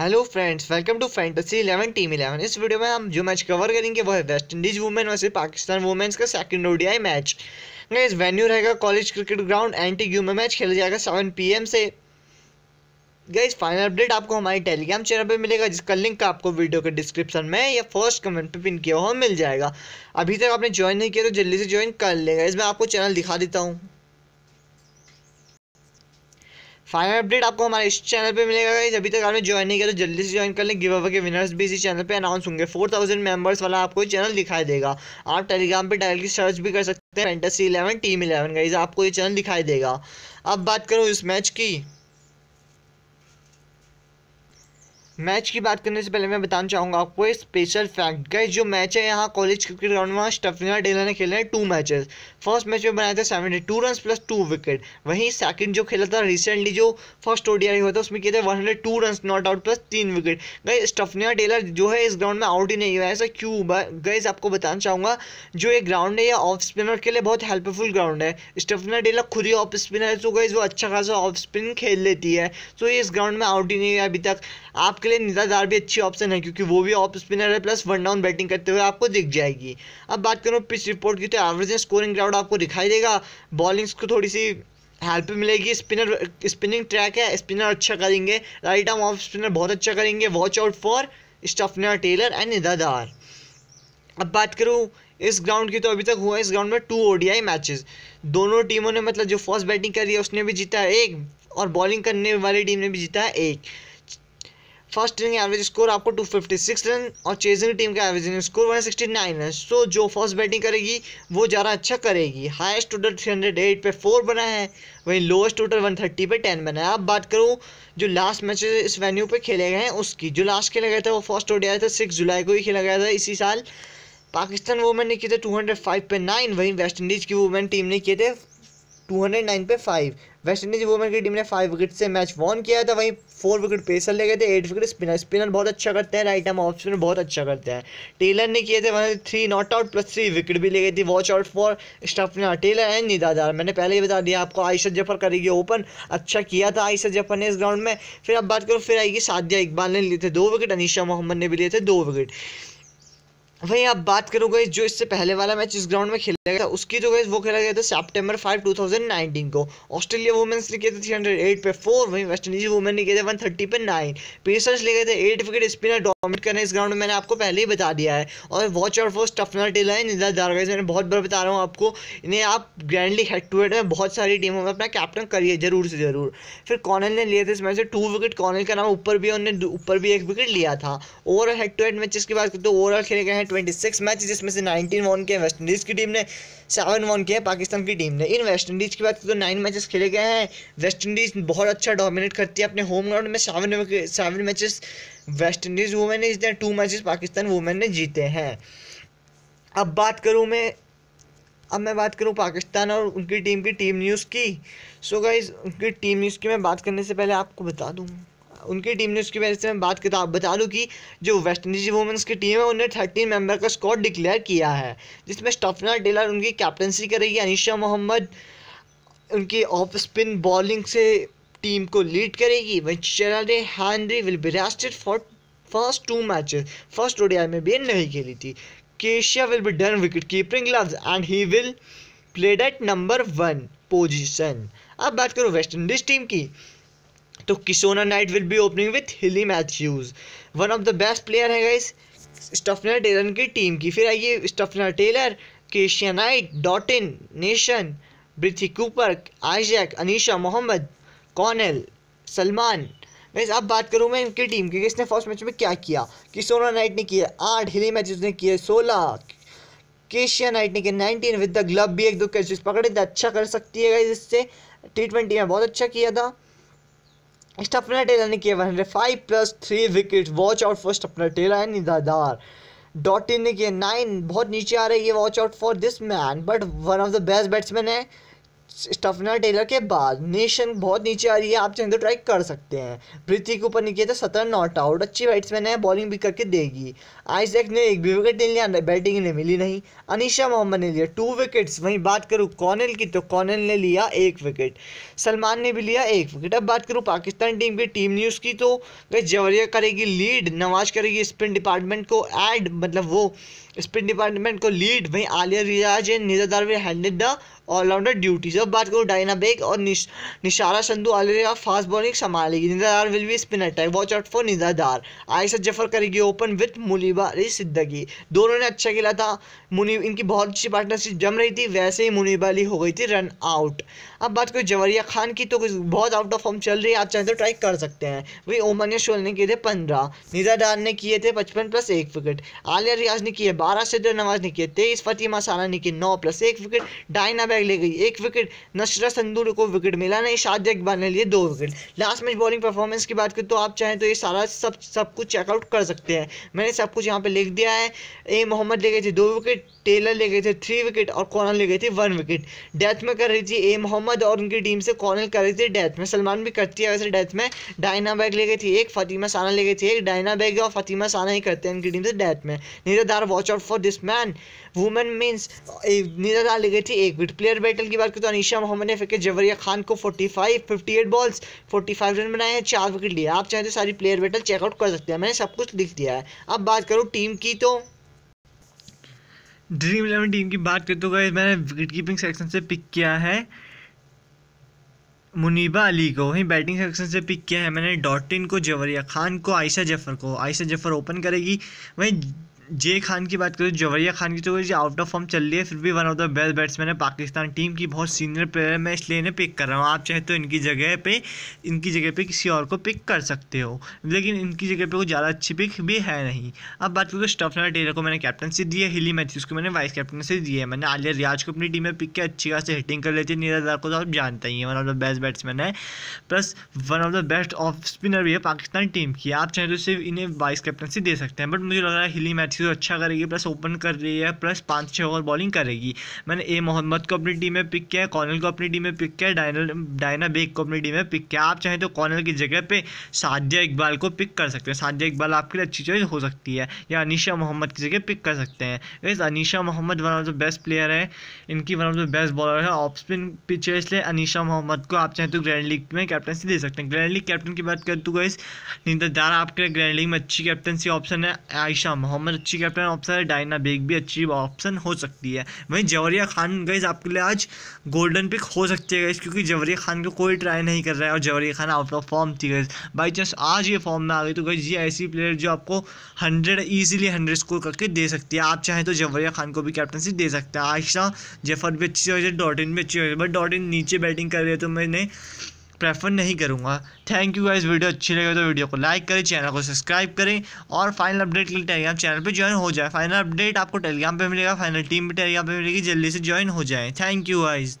hello friends welcome to fantasy eleven team eleven इस video में हम जो मैच कवर करेंगे वो है वेस्ट इंडीज़ वुमेन वैसे पाकिस्तान वुमेन्स का सेकंड ओडीआई मैच इस वेन्यू रहेगा College Cricket Ground Antigua में मैच खेला जाएगा सेवन पीएम से इस फाइनल अपडेट आपको हमारे टेलीग्राम चैनल पर मिलेगा जिसका लिंक आपको वीडियो के डिस्क्रिप्शन में या फर्स्ट कमेंट पर पिन किया हुआ मिल जाएगा अभी तक आपने ज्वाइन नहीं किया तो जल्दी से ज्वाइन कर लेगा इसमें आपको चैनल दिखा देता हूँ फाइनल अपडेट आपको हमारे इस चैनल पे मिलेगा गाइस अभी तक आपने ज्वाइन नहीं किया तो जल्दी से ज्वाइन कर लें गिव अवे के विनर्स भी इसी चैनल पे अनाउंस होंगे 4000 मेंबर्स वाला आपको चैनल दिखाई देगा आप टेलीग्राम पे डायरेक्टली सर्च भी कर सकते हैं fantasy eleven team eleven guys आपको ये चैनल दिखाई देगा अब बात करूँ इस मैच की मैच की बात करने से पहले मैं बताना चाहूँगा आपको स्पेशल फैक्ट गाइज जो मैच है यहाँ कॉलेज क्रिकेट ग्राउंड में स्टफिना डेला ने खेले हैं टू मैचेस फर्स्ट मैच में बनाया था seventy two run plus two wicket वहीं सेकंड जो खेला था रिसेंटली जो फर्स्ट ओडीआई हुआ था उसमें किया था one hundred two run not out plus तीन विकेट गई स्टफनिया टेलर जो है इस ग्राउंड में आउट ही नहीं हुआ ऐसा क्यों हुआ गई आपको बताना चाहूँगा जो ये ग्राउंड है ये ऑफ स्पिनर के लिए बहुत हेल्पफुल ग्राउंड है स्टफनिया टेलर खुद ही ऑफ स्पिनर है तो गई वो अच्छा खासा ऑफ स्पिन खेल लेती है तो ये इस ग्राउंड में आउट ही नहीं हुआ अभी तक आपके लिए निदादार भी अच्छी ऑप्शन है क्योंकि वो भी ऑफ स्पिनर है प्लस वन डाउन बैटिंग करते हुए आपको दिख जाएगी अब बात करूँ पिच रिपोर्ट की तो एवरेज स्कोरिंग ग्राउंड आउट आपको दिखाई देगा बॉलिंग्स को थोड़ी सी हेल्प मिलेगी स्पिनर स्पिनिंग ट्रैक है स्पिनर अच्छा करेंगे राइट आर्म ऑफ स्पिनर बहुत अच्छा करेंगे watch out for स्टफनर Taylor and निदादार अब बात करूँ इस ग्राउंड की तो अभी तक हुआ इस ग्राउंड में टू ओडीआई मैचेस दोनों टीमों ने मतलब जो फर्स्ट बैटिंग करी है उसने भी जीता है एक और बॉलिंग करने वाली टीम ने भी जीता है एक फर्स्ट इनिंग एवरेज स्कोर आपको 256 रन और चेजिंग टीम का एवरेज इनिंग स्कोर 169 है सो जो फर्स्ट बैटिंग करेगी वो ज़्यादा अच्छा करेगी हाईएस्ट टोटल 308 पे फोर बना है वहीं लोएस्ट टोटल 130 पे 10 बना है अब बात करूँ जो लास्ट मैच इस वेन्यू पे खेले गए हैं उसकी जो लास्ट खेला गया था वो फर्स्ट ओडिया था सिक्स जुलाई को ही खेला गया था इसी साल पाकिस्तान वुमेन ने किए थे फाइव oh पे नाइन वहीं वेस्ट इंडीज़ की वुमेन टीम ने किए थे नाइन oh पे फाइव वेस्ट इंडीज वुमेन की टीम ने फाइव विकेट से मैच वॉन किया था वहीं फोर विकेट पेसर ले गए थे एट विकेट स्पिनर स्पिनर बहुत अच्छा करते हैं राइट आर्म ऑफ स्पिनर बहुत अच्छा करते हैं टेलर ने किए थे one three not out plus three wicket भी ले गई थी watch out for स्टफना Taylor and निदादार मैंने पहले ही बता दिया आपको आयशा जफर करेगी ओपन अच्छा किया था आयशा जफर ने इस ग्राउंड में फिर अब बात करो फिर आएगी सादिया इकबाल ने लिए थे दो विकेट अनिशा मोहम्मद ने भी लिए थे दो विकेट वहीं आप बात करो गई जो इससे पहले वाला मैच इस ग्राउंड में खेला गया था उसकी जो तो गई वो खेला गया था सितंबर 5 2019 को ऑस्ट्रेलिया वुमेन्स ने किए थे थ्री एट पे फोर वहीं वेस्ट इंडीज वुमेन ने किए थे 130 पे नाइन पेसर्स ले गए थे एट विकेट स्पिनर डोमिनेट करने इस ग्राउंड में मैंने आपको पहले ही बता दिया है और वॉच और फोर्स टफनर टेल है निदा दारगाइज मैंने बहुत बार बता रहा हूँ आपको इन्हें आप ग्रैंडली हेड टू हेड में बहुत सारी टीमों में अपना कैप्टन करिए जरूर से जरूर फिर कॉनल ने लिए थे इस मैच से टू विकेट कॉनल का नाम ऊपर भी उन्होंने ऊपर भी एक विकेट लिया था overall head to head match की बात करते हैं ओवरऑल खेले गए हैं ट्वेंटी सिक्स मैच जिसमें से नाइनटीन वन किए वेस्ट इंडीज़ की टीम ने सेवन वन किए पाकिस्तान की टीम ने इन वेस्ट इंडीज़ की बात तो नाइन मैचेस खेले गए हैं वेस्ट इंडीज़ बहुत अच्छा डोमिनेट करती है अपने होम ग्राउंड में seven seven matches West Indies women ने जीते टू मैचेस पाकिस्तान वुमेन ने जीते हैं अब बात करूँ मैं अब मैं बात करूं पाकिस्तान और उनकी टीम की टीम न्यूज़ की सो so गाइज उनकी टीम न्यूज़ की मैं बात करने से पहले आपको बता दूँ उनकी टीम ने उसकी वजह से मैं बात करता बता दूँ कि जो वेस्ट इंडीज वुमेंस की टीम है उन्होंने थर्टीन मेंबर का स्कॉट डिक्लेयर किया है जिसमें स्टफना टेलर उनकी कैप्टनसी करेगी अनिशा मोहम्मद उनकी ऑफ स्पिन बॉलिंग से टीम को लीड करेगी वहीं Henry will be rested for first two matches first ODI में भी नहीं खेली थी Kycia will be done wicket keeping gloves and he will played at number one position अब बात करो वेस्ट इंडीज टीम की तो Kyshona Knight will be opening with Hayley Matthews one of the best player है guys Stafanie Taylor की team की फिर आइए Stafanie Taylor Kycia Knight Dottin Nation Britney Cooper Isaac Anisa Mohammed Connell Selman वैसे अब बात करूँ मैं इनकी टीम की इसने फर्स्ट मैच में क्या किया किशोना नाइट ने किया आठ हिली मैच उसने किए सोलह केशिया नाइट ने किया नाइनटीन विद द ग्लब भी एक दो कैचेस पकड़े थे अच्छा कर सकती है इससे टी ट्वेंटी में बहुत अच्छा किया था Stefan टेलर ने किया one hundred five plus three wicket watch out for स्टफन Taylor and निदादार Dottin ने किया नाइन बहुत नीचे आ रही है watch out for this man but one of the best batsman है स्टफना टेलर के बाद नेशन बहुत नीचे आ रही है आप चाहें तो ट्राई कर सकते हैं पृथ्वी के ऊपर निकले तो सत्रह नॉट आउट अच्छी बैट्समैन है बॉलिंग भी करके देगी आइजैक ने एक भी विकेट नहीं लिया बैटिंग इन्हें मिली नहीं अनिशा मोहम्मद ने लिया टू विकेट्स वहीं बात करूँ कॉनल की तो कॉनल ने लिया एक विकेट सलमान ने भी लिया एक विकेट अब बात करूँ पाकिस्तान टीम की टीम न्यूज़ की तो जवरिया करेगी लीड नवाज करेगी स्पिन डिपार्टमेंट को एड मतलब वो स्पिन डिपार्टमेंट को लीड वहीं आलिया रियाज and Neeraj handed the allrounder duty जब बात करूँ डायना बेग और निशारा Sandhu Alia fast bowling संभालेगी निजादार will be spin attack watch out for निजादार Ayesha Zafar करेगी ओपन विथ मुनीबा अली सिद्दगी दोनों ने अच्छा खेला था मुनी इनकी बहुत अच्छी पार्टनरशिप जम रही थी वैसे ही मुनीबा अली हो गई थी रन आउट अब बात करें जवरिया खान की तो बहुत आउट ऑफ फॉर्म चल रही है आप चाहें तो ट्राई कर सकते हैं वही ओमन शोल ने किए थे पंद्रह निजादार ने किए थे पचपन प्लस एक विकेट आलिया रियाज ने किए बारह सदर नवाज ने किए तेईस फतिमा सारा ने किए नौ प्लस एक विकेट डायना बैग ले गई एक विकेट नशरा संदूर को विकेट मिला नहीं शादी अकबर ने लिए दो wicket last match bowling performance की बात करें तो आप चाहें तो ये सारा सब सब कुछ चेकआउट कर सकते हैं मैंने सब कुछ यहाँ पर लिख दिया है ए मोहम्मद ले गए थे दो विकेट टेलर ले गए थे थ्री विकेट और कॉर्नर ले गए थे वन विकेट डेथ में कर रही थी ए मोहम्मद और उनकी टीम से कॉर्नर कर रही थी डेथ में सलमान भी करती है वैसे डेथ में डायना बैग ले गई थी एक फतिमा साना ले गई थी एक डायना बैग और फतिमा साना ही करते हैं उनकी टीम से डेथ में निराधार वॉच आउट और for this man women means Neeraj थी एक विट प्लेयर बैटल की बात करें तो अनिशा मोहम्मद ने फेंके जवरिया खान को 45 58 बॉल्स 45 रन बनाए हैं चार विकेट लिए आप चाहें तो सारी प्लेयर बैटल चेकआउट कर सकते हैं मैंने सब कुछ लिख दिया है अब बात करो टीम की तो ड्रीम इलेवन टीम की बात करते तो गए मैंने विकेट कीपिंग सेक्शन से पिक किया है मुनीबा अली को वहीं बैटिंग सेक्शन से पिक किया है मैंने डॉटिन को जवरिया खान को आयशा जफर को आयशा जफर ओपन करेगी वहीं जे खान की बात करें जवरिया खान की तो ये आउट ऑफ फॉर्म चल रही है फिर भी one of the best batsman है पाकिस्तान टीम की बहुत सीनियर प्लेयर है मैं इसलिए इन्हें पिक कर रहा हूँ आप चाहे तो इनकी जगह पे इनकी जगह पे किसी और को पिक कर सकते हो लेकिन इनकी जगह पे कोई ज़्यादा अच्छी पिक भी है नहीं अब बात करूँ तो स्टफनर टेलर को मैंने कैप्टनसी दी है हिली मैथ्यूज़ को मैंने वाइस कैप्टनसी दी है मैंने आलिया रियाज को अपनी टीम में पिक किया अच्छी खास हिटिंग कर लेती है नीरज दार को तो आप जानते ही one of the best batsman है plus one of the best off spinner भी है पाकिस्तान टीम की आप चाहे तो सिर्फ इन्हें वाइस कैप्टनसी दे सकते हैं बट मुझे लग रहा है हिली मैथ्यूज अच्छी से तो अच्छा करेगी प्लस ओपन कर रही है प्लस पाँच छः ओवर बॉलिंग करेगी मैंने ए मोहम्मद को अपनी टीम में पिक किया है कॉर्नल को अपनी टीम में पिक किया है डायना बेग को अपनी टीम में पिक किया आप चाहें तो कॉर्नल की जगह पर साध्या इकबाल को पिक कर सकते हैं साध्या इकबाल आपके लिए अच्छी चॉइस हो सकती है या अनिशा मोहम्मद की जगह पिक कर सकते हैं इस Anisa Mohammed one of the best player है इनकी one of the best bowler है ऑफ स्पिन पिचर इसलिए अनिशा मोहम्मद को आप चाहें तो ग्रैंड लीग में कैप्टनसी दे सकते हैं ग्रैंड लीग कैप्टन की बात करें तो गई नींदार आपके लिए ग्रैंड लीग में अच्छी कैप्टनसी ऑप्शन है आयशा मोहम्मद अच्छी कैप्टन ऑप्शन है डाइना बेग भी अच्छी ऑप्शन हो सकती है वहीं जवरिया खान गई आपके लिए आज गोल्डन पिक हो सकती है गैस क्योंकि जवरिया खान को कोई ट्राई नहीं कर रहा है और जवरिया खान आउट ऑफ फॉर्म थी गई बाई चांस आज ये फॉर्म में आ गई तो गई ये ऐसी प्लेयर जो आपको हंड्रेड ईजिली हंड्रेड स्कोर करके दे सकती है आप चाहें तो जवरिया खान को भी कैप्टनसी दे सकते हैं आयशा जेफर भी अच्छी हो जाए डॉटिन भी अच्छी हो जाए बट डॉटिन नीचे बैटिंग कर रही है तो मैंने प्रेफर नहीं करूँगा थैंक यू गाइज वीडियो अच्छी लगे तो वीडियो को लाइक करें चैनल को सब्सक्राइब करें और फाइनल अपडेट के लिए टेलीग्राम चैनल पर ज्वाइन हो जाए फाइनल अपडेट आपको टेलीग्राम पर मिलेगा फाइनल टीम भी टेलीग्राम पर मिलेगी जल्दी से ज्वाइन हो जाए थैंक यू गाइज़